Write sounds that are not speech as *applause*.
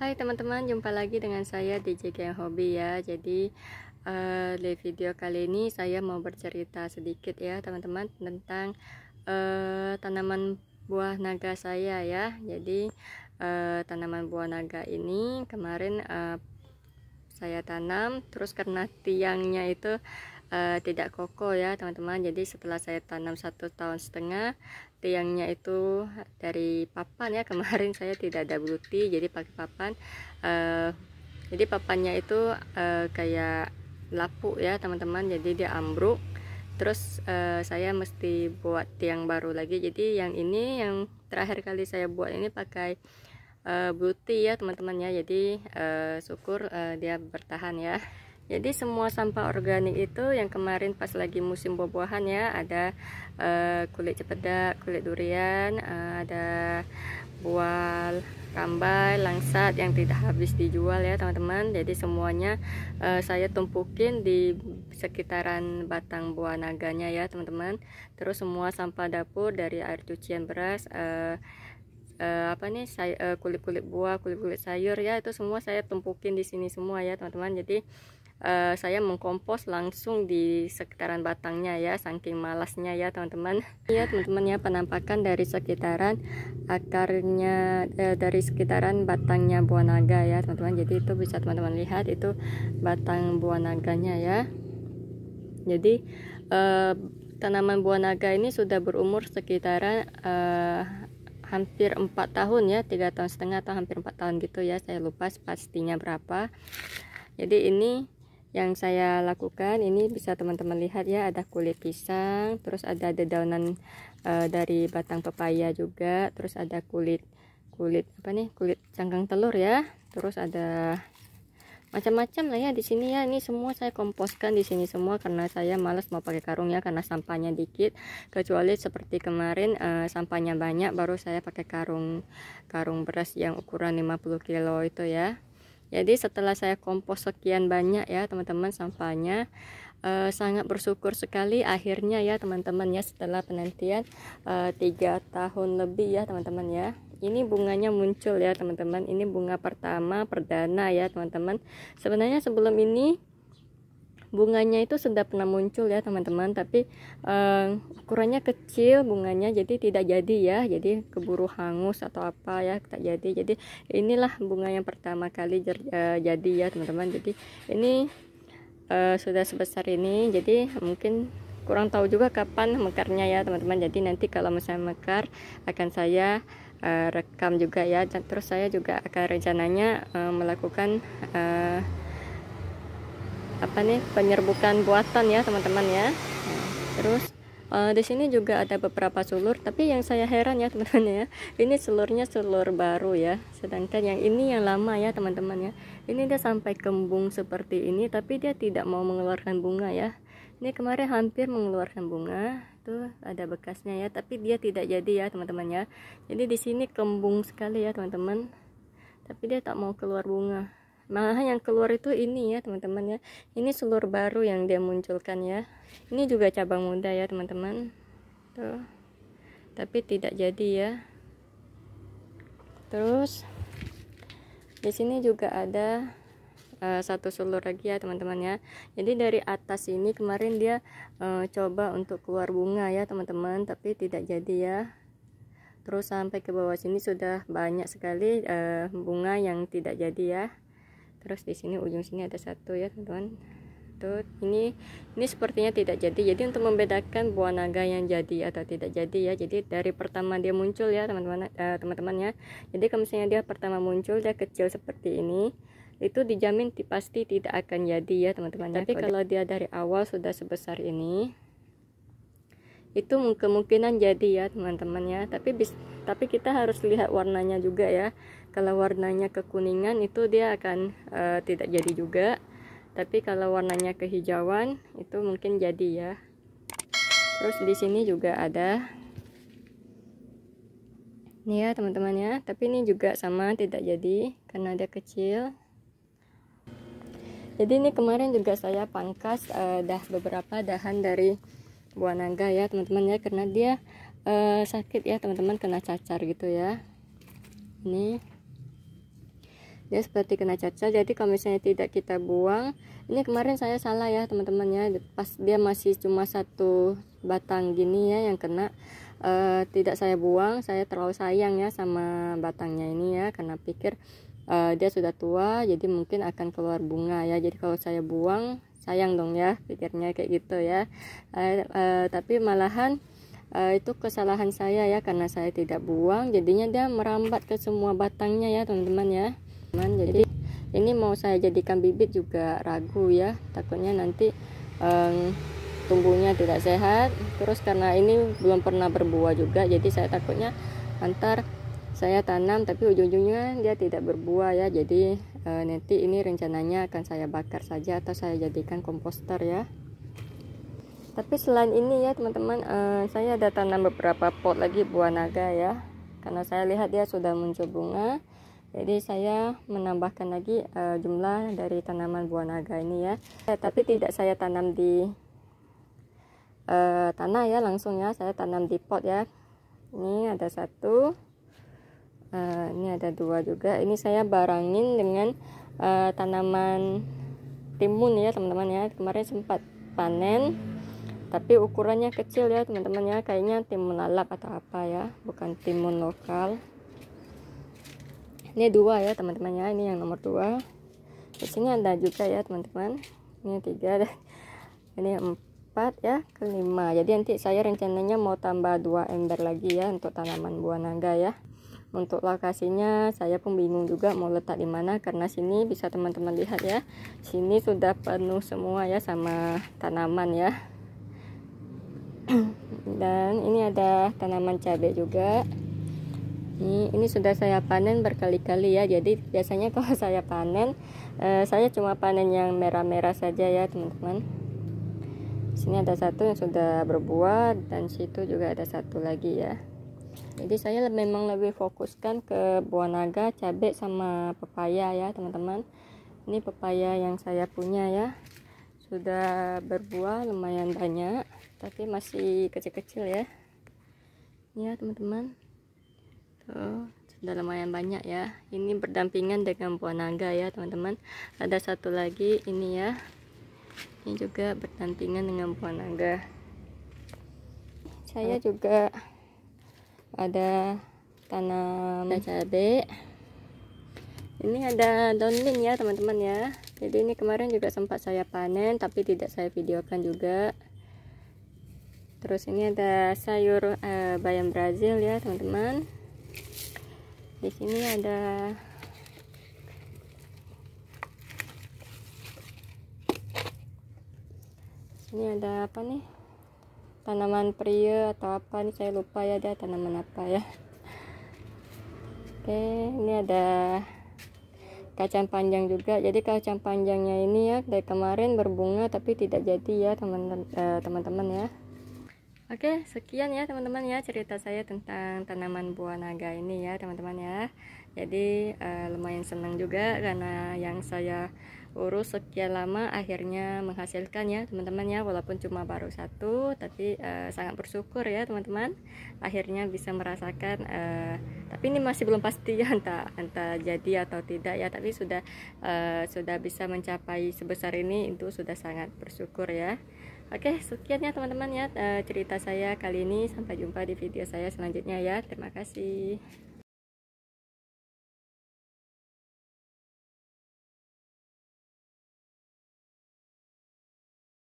Hai teman-teman, jumpa lagi dengan saya DJ Gang Hobi ya. Jadi uh, di video kali ini saya mau bercerita sedikit ya teman-teman tentang uh, tanaman buah naga saya ya. Jadi uh, tanaman buah naga ini kemarin uh, saya tanam terus karena tiangnya itu uh, tidak kokoh ya teman-teman jadi setelah saya tanam satu tahun setengah tiangnya itu dari papan ya *laughs* kemarin saya tidak ada buti jadi pakai papan uh, jadi papannya itu uh, kayak lapuk ya teman-teman jadi dia ambruk terus uh, saya mesti buat tiang baru lagi jadi yang ini yang terakhir kali saya buat ini pakai uh, ya teman-teman ya jadi uh, syukur uh, dia bertahan ya jadi semua sampah organik itu yang kemarin pas lagi musim buah-buahan ya ada uh, kulit cepedak, kulit durian, uh, ada buah rambai, langsat yang tidak habis dijual ya teman-teman. Jadi semuanya uh, saya tumpukin di sekitaran batang buah naganya ya teman-teman. Terus semua sampah dapur dari air cucian beras. Uh, uh, apa nih kulit kulit kulit buah kulit kulit sayur ya itu semua saya tumpukin di sini semua ya teman teman jadi uh, saya mengkompos langsung di sekitaran batangnya ya saking malasnya ya teman-teman *laughs* ya teman-teman ya penampakan dari sekitaran akarnya eh, dari sekitaran batangnya buah naga ya teman-teman jadi itu bisa teman-teman lihat itu batang buah naganya ya jadi uh, tanaman buah naga ini sudah berumur sekitaran uh, hampir 4 tahun ya 3 tahun setengah atau hampir 4 tahun gitu ya saya lupa pastinya berapa jadi ini yang saya lakukan ini bisa teman-teman lihat ya ada kulit pisang terus ada dedaunan e, dari batang pepaya juga terus ada kulit kulit apa nih kulit cangkang telur ya terus ada macam-macam lah ya di sini ya ini semua saya komposkan di sini semua karena saya males mau pakai karung ya karena sampahnya dikit kecuali seperti kemarin e, sampahnya banyak baru saya pakai karung karung beras yang ukuran 50 kilo itu ya jadi setelah saya kompos sekian banyak ya teman-teman sampahnya eh, sangat bersyukur sekali akhirnya ya teman-teman ya setelah penantian eh, tiga tahun lebih ya teman-teman ya ini bunganya muncul ya teman-teman ini bunga pertama perdana ya teman-teman sebenarnya sebelum ini bunganya itu sudah pernah muncul ya teman-teman tapi uh, ukurannya kecil bunganya jadi tidak jadi ya jadi keburu hangus atau apa ya tak jadi jadi inilah bunga yang pertama kali jer, uh, jadi ya teman-teman jadi ini uh, sudah sebesar ini jadi mungkin kurang tahu juga kapan mekarnya ya teman-teman jadi nanti kalau misalnya mekar akan saya uh, rekam juga ya dan terus saya juga akan rencananya uh, melakukan uh, apa nih penyerbukan buatan ya teman-teman ya terus uh, di sini juga ada beberapa sulur tapi yang saya heran ya *laughs* teman-teman ya ini sulurnya sulur baru ya sedangkan yang ini yang lama ya teman-teman ya ini dia sampai kembung seperti ini tapi dia tidak mau mengeluarkan bunga ya ini kemarin hampir mengeluarkan bunga tuh ada bekasnya ya tapi dia tidak jadi ya teman-teman ya jadi di sini kembung sekali ya teman-teman tapi dia tak mau keluar bunga malah yang keluar itu ini ya teman-teman ya ini seluruh baru yang dia munculkan ya ini juga cabang muda ya teman-teman tuh tapi tidak jadi ya terus di sini juga ada uh, satu sulur lagi ya teman-teman ya jadi dari atas ini kemarin dia uh, coba untuk keluar bunga ya teman-teman tapi tidak jadi ya terus sampai ke bawah sini sudah banyak sekali uh, bunga yang tidak jadi ya terus di sini ujung sini ada satu ya teman-teman tuh ini ini sepertinya tidak jadi jadi untuk membedakan buah naga yang jadi atau tidak jadi ya jadi dari pertama dia muncul ya teman-teman uh, teman-teman ya. jadi kalau misalnya dia pertama muncul dia kecil seperti ini itu dijamin pasti tidak akan jadi ya teman-teman ya. tapi kalau dia dari awal sudah sebesar ini itu kemungkinan jadi ya teman-teman ya tapi bis, tapi kita harus lihat warnanya juga ya kalau warnanya kekuningan itu dia akan e, tidak jadi juga tapi kalau warnanya kehijauan itu mungkin jadi ya terus di sini juga ada ini ya teman-teman ya tapi ini juga sama tidak jadi karena dia kecil jadi ini kemarin juga saya pangkas e, dah beberapa dahan dari buah naga ya teman-teman ya karena dia uh, sakit ya teman-teman kena cacar gitu ya ini dia seperti kena cacar jadi kalau misalnya tidak kita buang ini kemarin saya salah ya teman-teman ya pas dia masih cuma satu batang gini ya yang kena uh, tidak saya buang saya terlalu sayang ya sama batangnya ini ya karena pikir uh, dia sudah tua jadi mungkin akan keluar bunga ya jadi kalau saya buang sayang dong ya pikirnya kayak gitu ya eh, eh, tapi malahan eh, itu kesalahan saya ya karena saya tidak buang jadinya dia merambat ke semua batangnya ya teman-teman ya teman jadi ini mau saya jadikan bibit juga ragu ya takutnya nanti um, tumbuhnya tidak sehat terus karena ini belum pernah berbuah juga jadi saya takutnya antar saya tanam tapi ujung-ujungnya dia tidak berbuah ya jadi e, nanti ini rencananya akan saya bakar saja atau saya jadikan komposter ya tapi selain ini ya teman-teman e, saya ada tanam beberapa pot lagi buah naga ya karena saya lihat dia sudah muncul bunga jadi saya menambahkan lagi e, jumlah dari tanaman buah naga ini ya e, tapi tidak saya tanam di e, tanah ya langsung ya saya tanam di pot ya ini ada satu uh, ini ada dua juga ini saya barangin dengan uh, tanaman timun ya teman-teman ya kemarin sempat panen tapi ukurannya kecil ya teman-teman ya kayaknya timun lalap atau apa ya bukan timun lokal ini dua ya teman-teman ya ini yang nomor dua di sini ada juga ya teman-teman ini tiga *laughs* ini empat ya kelima jadi nanti saya rencananya mau tambah dua ember lagi ya untuk tanaman buah naga ya untuk lokasinya saya pun bingung juga mau letak di mana karena sini bisa teman-teman lihat ya. Sini sudah penuh semua ya sama tanaman ya. *clears throat* Dan ini ada tanaman cabai juga. Ini, ini sudah saya panen berkali-kali ya. Jadi biasanya *laughs* kalau saya panen eh, saya cuma panen yang merah-merah saja ya, teman-teman. Sini ada satu yang sudah berbuah dan situ juga ada satu lagi ya jadi saya memang lebih fokuskan ke buah naga cabai sama pepaya ya teman-teman ini pepaya yang saya punya ya sudah berbuah lumayan banyak tapi masih kecil-kecil ya ini ya teman-teman sudah lumayan banyak ya ini berdampingan dengan buah naga ya teman-teman ada satu lagi ini ya ini juga berdampingan dengan buah naga saya juga ada tanam cabe cabai ini ada daun mint ya teman-teman ya jadi ini kemarin juga sempat saya panen tapi tidak saya videokan juga terus ini ada sayur eh, bayam brazil ya teman-teman di sini ada ini ada apa nih tanaman pria atau apa nih saya lupa ya ada tanaman apa ya oke ini ada kacang panjang juga jadi kacang panjangnya ini ya dari kemarin berbunga tapi tidak jadi ya teman-teman eh, teman-teman ya oke sekian ya teman-teman ya cerita saya tentang tanaman buah naga ini ya teman-teman ya jadi uh, lumayan senang juga karena yang saya urus sekian lama akhirnya menghasilkan ya teman-teman ya walaupun cuma baru satu tapi uh, sangat bersyukur ya teman-teman akhirnya bisa merasakan uh, tapi ini masih belum pasti ya *laughs* entah entah jadi atau tidak ya tapi sudah uh, sudah bisa mencapai sebesar ini itu sudah sangat bersyukur ya oke sekian ya teman-teman ya uh, cerita saya kali ini sampai jumpa di video saya selanjutnya ya terima kasih